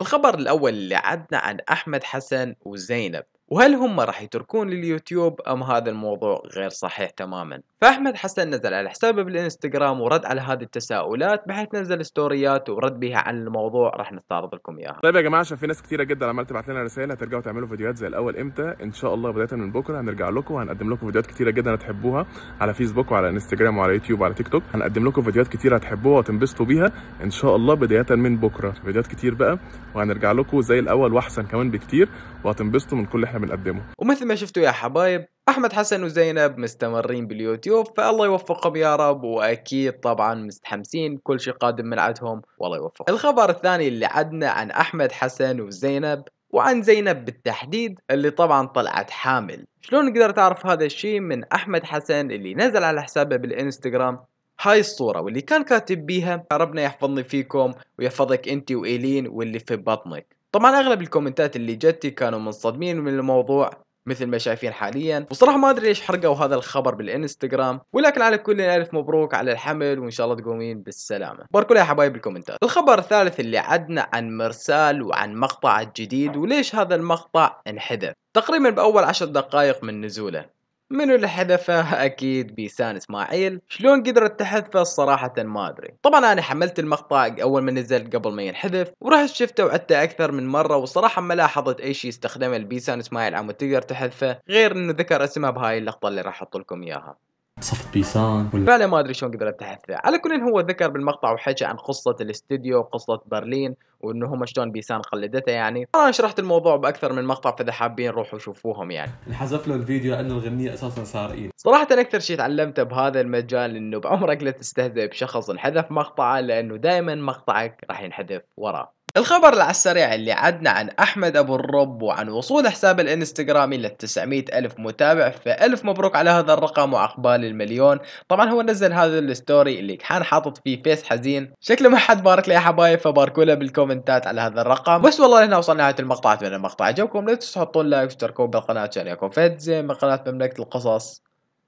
الخبر الأول اللي عدنا عن أحمد حسن وزينب وهل هم راح يتركون لليوتيوب ام هذا الموضوع غير صحيح تماما فاحمد حسن نزل على حسابه بالانستغرام ورد على هذه التساؤلات بحيث نزل ستوريات ورد بها عن الموضوع راح نستعرض لكم اياها طيب يا جماعه عشان في ناس كثيره جدا عمال تبعت لنا رسائل هترجعوا تعملوا فيديوهات زي الاول امتى ان شاء الله بدايه من بكره هنرجع لكم وهنقدم لكم فيديوهات كثيره جدا هتحبوها على فيسبوك وعلى انستغرام وعلى يوتيوب وعلى تيك توك هنقدم لكم فيديوهات كثيره هتحبوها وتنبسطوا بيها ان شاء الله بدايه من بكره فيديوهات كتير بقى وهنرجع لكم زي الاول واحسن كمان بكتير وهتنبسطوا من كل احنا بنقدمه ومثل ما شفتوا يا حبايب احمد حسن وزينب مستمرين باليوتيوب فالله يوفقهم يا رب واكيد طبعا مستحمسين كل شيء قادم من عندهم والله يوفقهم الخبر الثاني اللي عدنا عن احمد حسن وزينب وعن زينب بالتحديد اللي طبعا طلعت حامل شلون نقدر تعرف هذا الشيء من احمد حسن اللي نزل على حسابه بالانستغرام هاي الصورة واللي كان كاتب بيها ربنا يحفظني فيكم ويحفظك انت وإيلين واللي في بطنك طبعا اغلب الكومنتات اللي جتي كانوا منصدمين من الموضوع مثل ما شايفين حاليا وصراحة ما ادري ليش حرقوا هذا الخبر بالانستغرام ولكن على كل الف مبروك على الحمل وان شاء الله تقومين بالسلامة باركوا لي يا حبايب بالكومنتات الخبر الثالث اللي عدنا عن مرسال وعن مقطع الجديد وليش هذا المقطع انحذف تقريبا باول عشر دقائق من نزوله منو اللي حذفها اكيد بيسان اسماعيل شلون قدرت تحذفه صراحه ما ادري طبعا انا حملت المقطع اول ما نزل قبل ما ينحذف ورحت شفته وعدته اكثر من مره وصراحه ما لاحظت اي شيء استخدمه البيسان اسماعيل عم تقدر تحذفه غير انه ذكر اسمها بهاي اللقطه اللي راح احط لكم اياها صفت بيسان ولا فعلا ما ادري شلون قدرت تحثه على كل إن هو ذكر بالمقطع وحكى عن قصه الاستديو وقصه برلين وانه هم شلون بيسان قلدته يعني انا شرحت الموضوع باكثر من مقطع فاذا حابين روحوا شوفوهم يعني انحذف له الفيديو لانه الغنيه اساسا سارقين صراحه اكثر شيء تعلمته بهذا المجال انه بعمرك لا تستهزئ بشخص انحذف مقطعه لانه دائما مقطعك راح ينحذف وراه الخبر على السريع اللي عدنا عن أحمد أبو الرب وعن وصول حساب الانستغرامي لل 900 ألف متابع فألف مبروك على هذا الرقم وعقبال المليون طبعا هو نزل هذا الستوري اللي كان حاطط فيه فيس حزين شكله ما حد بارك له يا حبايب فباركوا له بالكومنتات على هذا الرقم بس والله هنا وصلنا نهاية المقطع أتمنى المقطع عجبكم لا تنسوا تحطون لايك وتشتركون بالقناة عشان يكون فيت زين من قناة مملكة القصص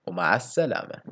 ومع السلامة